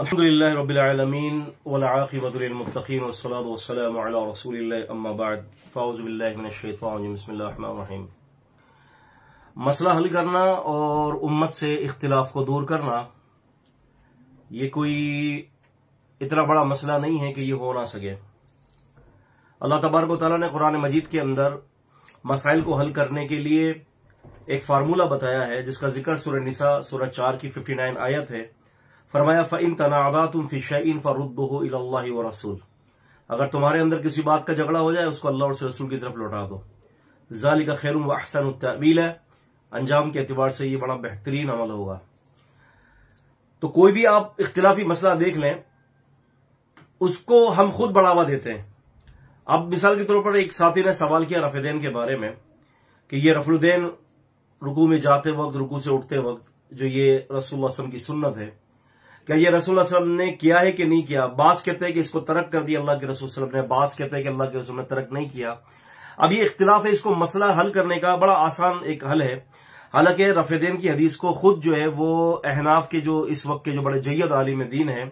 अल्हम्दुलिल्लाह रब्बिल आलमीन वल आक़िबतु लिल मुत्तक़ीन वस्सलातु वस्सलामु अला रसूलिल्लाह अम्मा बाद फ़ौज़ु बिल्लाहि मिनश शैतानिर रजीम बिस्मिल्लाहिर रहमानिर रहीम मसला हल करना और उम्मत से इख्तिलाफ को दूर करना ये कोई इतना बड़ा मसला नहीं है कि ये हो ना सके अल्लाह तबारक ताला ने कुरान मजीद के अंदर मसाइल को हल करने के लिए एक फार्मूला बताया है जिसका जिक्र सूर्य निसा सूर्य चार की फिफ्टी नाइन आयत है फरमाया इन तनादा तुम फ़िशाइन फ़रुद्दो इला व रसूल अगर तुम्हारे अंदर किसी बात का झगड़ा हो जाए उसको अल्लाह और रसूल की तरफ लौटा दो जाली का खैर अहसन तबील है अंजाम के अतबार से ये बड़ा बेहतरीन अमल होगा तो कोई भी आप इख्तलाफी मसला देख लें उसको हम खुद बढ़ावा देते हैं अब मिसाल के तौर पर एक साथी ने सवाल किया रफेदैन के बारे में कि ये रफुलदैन रुकू में जाते वक्त रुकू से उठते वक्त जो ये रसूल की सुन्नत है क्या ये रसूल असलम ने किया है कि नहीं किया बास कहते हैं कि इसको तरक कर दिया अल्लाह के रसूल ने बास कहते हैं कि अल्लाह के रसूल ने तरक नहीं किया अब ये इख्तिलाफ है इसको मसला हल करने का बड़ा आसान एक हल है हालांकि रफेदेन की हदीस को खुद जो है वो अहनाफ के जो इस वक्त के जो बड़े जैद आलिम दीन है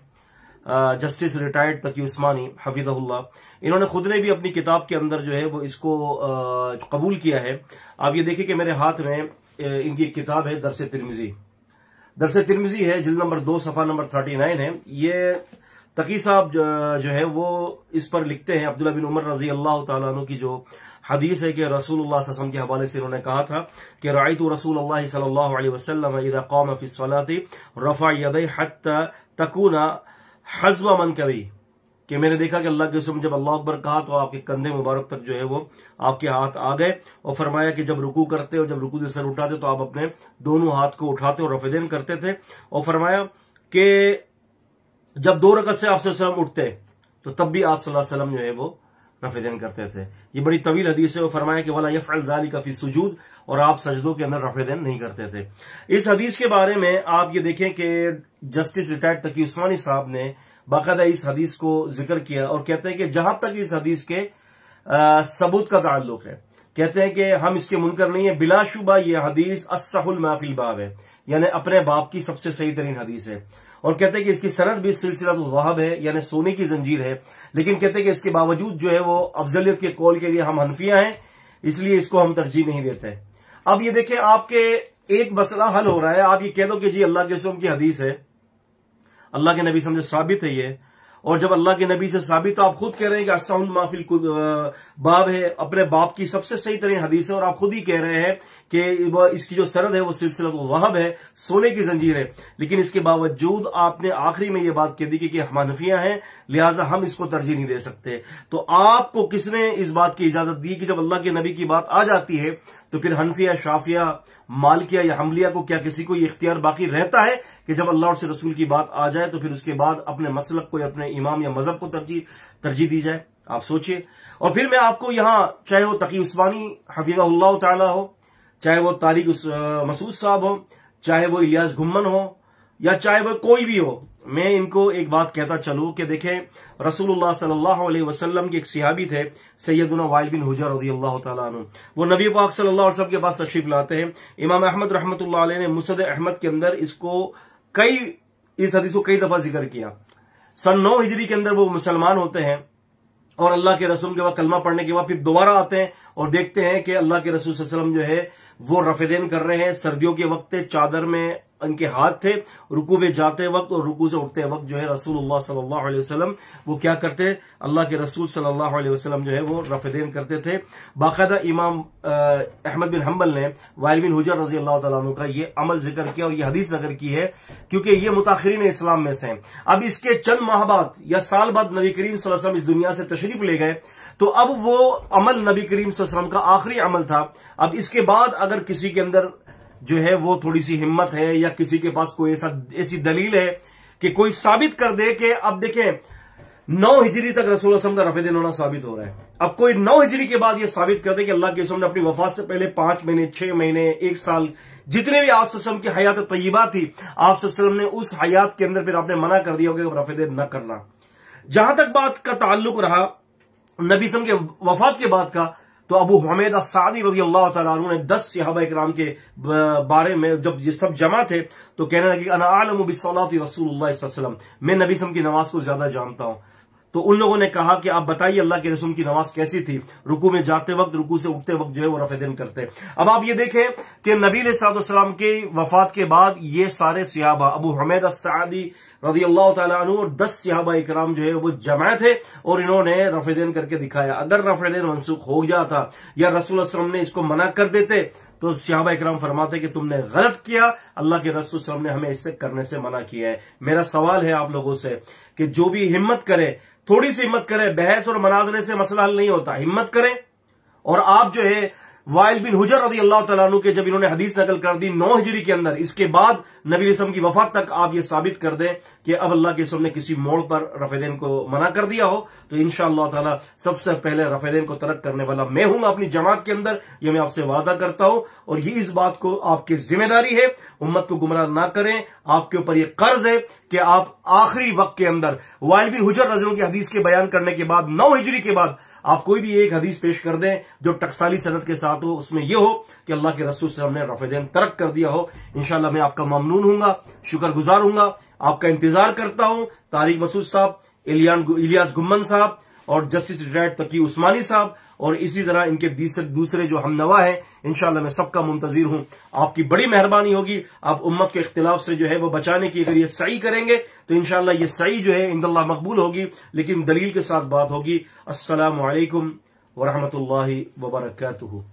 जस्टिस रिटायर्ड तकी उस्मानी हफीजहुल्ला इन्होंने खुद ने भी अपनी किताब के अंदर जो है वो इसको कबूल किया है आप ये देखिए कि मेरे हाथ में इनकी किताब है दरसे तिरमिजी दरस तिरमिजी है जिल नंबर दो सफा नंबर थर्टी नाइन है ये तकी साहब जो, जो है वो इस पर लिखते हैं अब्दुल्ला बिन उमर रजी अल्लाह तु की जो हदीस है कि रसूल वसम के हवाले से उन्होंने कहा था कि रायतु रसूल अल्लाह सल्लल्लाहु वसल्लम कौम फी रफा यदई हत हजवा मन कवी कि मैंने देखा कि अल्लाह के उसमें जब अल्लाह अकबर कहा तो आपके कंधे मुबारक तक जो है वो आपके हाथ आ गए और फरमाया कि जब रुकू करते और जब रुकू से सर उठाते तो आप अपने दोनों हाथ को उठाते और रफेदेन करते थे और फरमाया कि जब दो रकत से आपसे उठते तो तब भी आप सल्लल्लाहु अलैहि वसल्लम जो है वो दिन करते थे ये बड़ी तवील हदीस है वो फरमाया कि वाला यफ़ाली काफी सुजूद और आप सजदों के अंदर दिन नहीं करते थे इस हदीस के बारे में आप ये देखें कि जस्टिस रिटायर्ड तकी उस्मानी साहब ने बाकायदा इस हदीस को जिक्र किया और कहते हैं कि जहां तक इस हदीस के आ, सबूत का ताल्लुक है कहते हैं कि हम इसके मुनकर नहीं है बिलाशुबा यह हदीस असहुल महफिल बाब है यानी अपने बाप की सबसे सही तरीन हदीस है और कहते हैं कि इसकी सनत भी सिलसिला तो वाहब है यानी सोने की जंजीर है लेकिन कहते हैं कि इसके बावजूद जो है वो अफजलियत के कौल के लिए हम हनफिया हैं इसलिए इसको हम तरजीह नहीं देते अब ये देखें आपके एक मसला हल हो रहा है आप ये कह दो कि जी अल्लाह के सोम की हदीस है अल्लाह के नबी समझे साबित है ये और जब अल्लाह के नबी से साबित तो आप खुद कह रहे हैं कि असाउल माफिल बाब है अपने बाप की सबसे सही तरीन हदीस है और आप खुद ही कह रहे हैं कि वह इसकी जो सरद है वो सिलसिला वो वहब है सोने की जंजीर है लेकिन इसके बावजूद आपने आखिरी में ये बात कह दी कि, कि हम हैं लिहाजा हम इसको तरजीह नहीं दे सकते तो आपको किसने इस बात की इजाजत दी कि जब अल्लाह के नबी की बात आ जाती है तो फिर हनफिया शाफिया मालकिया या हमलिया को क्या किसी को ये इख्तियार बाकी रहता है कि जब अल्लाह और से रसूल की बात आ जाए तो फिर उसके बाद अपने मसलक को या अपने इमाम या मजहब को तरजीह तरजीह दी जाए आप सोचिए और फिर मैं आपको यहां चाहे वो तकी उस्मानी हफीज़ा तला हो चाहे वो तारिक मसूद साहब हो चाहे वो इलियास घुम्मन हो या चाहे वह कोई भी हो मैं इनको एक बात कहता चलूं कि देखें रसूलुल्लाह सल्लल्लाहु अलैहि वसल्लम के एक सियाबी थे सैयदना वाइल बिन हुजर रजी अल्लाह तु वो नबी पाक सल्लल्लाहु अलैहि वसल्लम के पास तशरीफ लाते हैं इमाम अहमद रहमत ने मुसद अहमद के अंदर इसको कई इस हदीस को कई दफा जिक्र किया सन नौ हिजरी के अंदर वो मुसलमान होते हैं और अल्लाह के रसूल के बाद कलमा पढ़ने के बाद फिर दोबारा आते हैं और देखते हैं कि अल्लाह के रसूल वसलम जो है वो रफेदेन कर रहे हैं सर्दियों के वक्त चादर में उनके हाथ थे रुकू में जाते वक्त और रुकू से उठते वक्त जो है रसूलुल्लाह सल्लल्लाहु अलैहि वसल्लम वो क्या करते अल्लाह के रसूल सल्लल्लाहु अलैहि वसल्लम जो है वो रफेदेन करते थे बाकायदा इमाम अहमद बिन हम्बल ने वायल बिन हुजर रजी अल्लाह तु का ये अमल जिक्र किया और ये हदीस जिक्र की है क्योंकि ये मुताखरीन इस्लाम में से अब इसके चंद माह बाद या साल बाद नबी करीम वसल्लम इस दुनिया से तशरीफ ले गए तो अब वो अमल नबी करीम का आखिरी अमल था अब इसके बाद अगर किसी के अंदर जो है वो थोड़ी सी हिम्मत है या किसी के पास कोई ऐसा ऐसी दलील है कि कोई साबित कर दे कि अब देखें नौ हिजरी तक रसूल असलम का रफेदिन होना साबित हो रहा है अब कोई नौ हिजरी के बाद यह साबित कर दे कि अल्लाह के रसूल ने अपनी वफात से पहले पांच महीने छह महीने एक साल जितने भी आपसम की हयात तयबा थी आपसम ने उस हयात के अंदर फिर आपने मना कर दिया होगा रफेद न करना जहां तक बात का ताल्लुक रहा नबीसम के वफात के बाद का तो अबू हमेद असादी रजी अल्लाह तु ने दस सिहाबा इक्राम के बारे में जब ये सब जमा थे तो कहने लगे अना आलम रसूल मैं सम की नमाज को ज्यादा जानता हूं तो उन लोगों ने कहा कि आप बताइए अल्लाह के रसूल की नमाज कैसी थी रुकू में जाते वक्त रुकू से उठते वक्त जो है वो रफेदन करते अब आप ये देखें कि नबी सलाम के वफात के बाद ये सारे सियाबा अबू हमेद असादी रजी अल्लाह तु और दस सियाबा इकराम जो है वो जमाए थे और इन्होंने रफेदन करके दिखाया अगर रफेदन मनसूख हो जाता या रसूल ने इसको मना कर देते तो सियाबा इक्राम फरमाते कि तुमने गलत किया अल्लाह के रसूल ने हमें इससे करने से मना किया है मेरा सवाल है आप लोगों से कि जो भी हिम्मत करे थोड़ी सी हिम्मत करें बहस और मनाजरे से मसला हल नहीं होता हिम्मत करें और आप जो है वायल बिन हुजर रजी अल्लाह तु के जब इन्होंने हदीस नकल कर दी नौ हिजरी के अंदर इसके बाद नबी रसम की वफात तक आप ये साबित कर दें कि अब अल्लाह के इसम ने किसी मोड़ पर रफेदेन को मना कर दिया हो तो इन ताला सबसे पहले रफेदेन को तरक करने वाला मैं हूं अपनी जमात के अंदर यह मैं आपसे वादा करता हूं और ये इस बात को आपकी जिम्मेदारी है उम्मत को गुमराह ना करें आपके ऊपर यह कर्ज है कि आप आखिरी वक्त के अंदर वायल बिन हुजर रजों की हदीस के बयान करने के बाद नौ हिजरी के बाद आप कोई भी एक हदीस पेश कर दें जो टकसाली सनत के साथ हो उसमें यह हो कि अल्लाह के रसूल ने रफेदैन तरक कर दिया हो इनशाला मैं आपका ममनून हूंगा गुजार हूंगा आपका इंतजार करता हूँ तारिक मसूद साहब इलियान इलियास गुम्मन साहब और जस्टिस रिटायर्ड तकी उस्मानी साहब और इसी तरह इनके दूसरे जो हमनवा हैं इनशाला मैं सबका मुंतजर हूं आपकी बड़ी मेहरबानी होगी आप उम्मत के अख्तिलाफ से जो है वो बचाने की अगर ये सही करेंगे तो इनशाला ये सही जो है इंदल्ला मकबूल होगी लेकिन दलील के साथ बात होगी असलकम वरहमत ला वबरकू